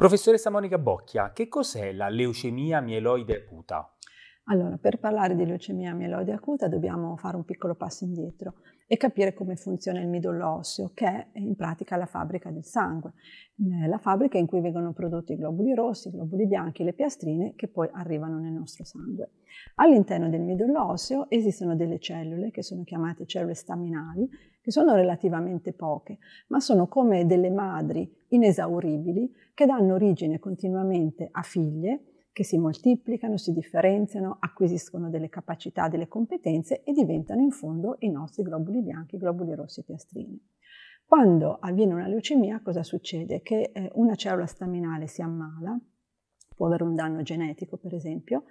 Professoressa Monica Bocchia, che cos'è la leucemia mieloide acuta? Allora, per parlare di leucemia mieloide acuta dobbiamo fare un piccolo passo indietro e capire come funziona il midollo osseo, che è in pratica la fabbrica del sangue, eh, la fabbrica in cui vengono prodotti i globuli rossi, i globuli bianchi, le piastrine che poi arrivano nel nostro sangue. All'interno del midollo osseo esistono delle cellule che sono chiamate cellule staminali, che sono relativamente poche, ma sono come delle madri inesauribili che danno origine continuamente a figlie che si moltiplicano, si differenziano, acquisiscono delle capacità, delle competenze e diventano in fondo i nostri globuli bianchi, globuli rossi e piastrini. Quando avviene una leucemia cosa succede? Che eh, una cellula staminale si ammala, può avere un danno genetico per esempio,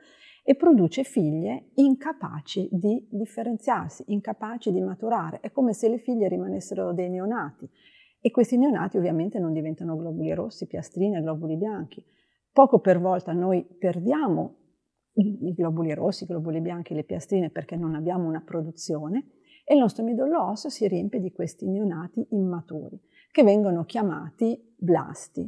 e produce figlie incapaci di differenziarsi, incapaci di maturare. È come se le figlie rimanessero dei neonati e questi neonati ovviamente non diventano globuli rossi, piastrine, globuli bianchi, poco per volta noi perdiamo i globuli rossi, i globuli bianchi, le piastrine perché non abbiamo una produzione e il nostro midollo osseo si riempie di questi neonati immaturi che vengono chiamati blasti.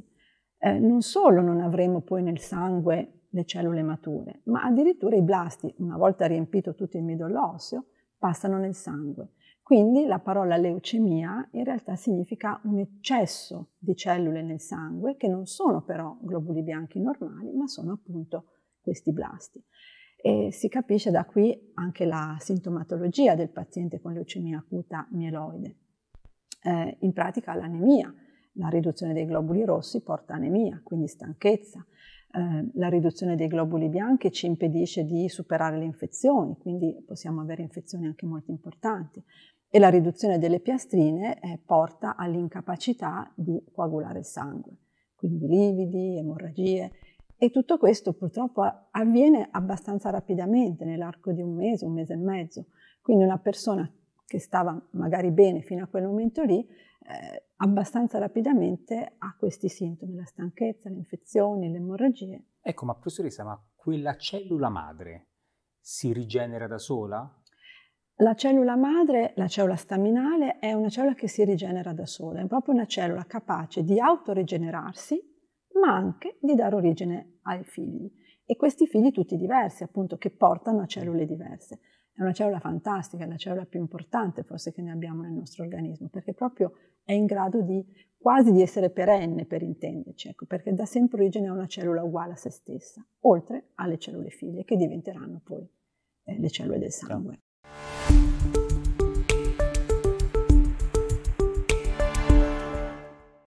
Eh, non solo non avremo poi nel sangue le cellule mature, ma addirittura i blasti, una volta riempito tutto il midollo osseo, passano nel sangue quindi la parola leucemia in realtà significa un eccesso di cellule nel sangue che non sono però globuli bianchi normali, ma sono appunto questi blasti. E si capisce da qui anche la sintomatologia del paziente con leucemia acuta mieloide. Eh, in pratica l'anemia, la riduzione dei globuli rossi porta anemia, quindi stanchezza. Eh, la riduzione dei globuli bianchi ci impedisce di superare le infezioni, quindi possiamo avere infezioni anche molto importanti e la riduzione delle piastrine eh, porta all'incapacità di coagulare il sangue, quindi lividi, emorragie e tutto questo purtroppo avviene abbastanza rapidamente nell'arco di un mese, un mese e mezzo, quindi una persona che stava magari bene fino a quel momento lì, eh, abbastanza rapidamente ha questi sintomi, la stanchezza, le infezioni, le emorragie. Ecco, ma professoressa, ma quella cellula madre si rigenera da sola? La cellula madre, la cellula staminale, è una cellula che si rigenera da sola, è proprio una cellula capace di autoregenerarsi, ma anche di dare origine ai figli. E questi figli tutti diversi, appunto, che portano a cellule diverse. È una cellula fantastica, è la cellula più importante forse che ne abbiamo nel nostro organismo, perché proprio è in grado di quasi di essere perenne, per intenderci, ecco, perché dà sempre origine a una cellula uguale a se stessa, oltre alle cellule figlie, che diventeranno poi eh, le cellule del sangue.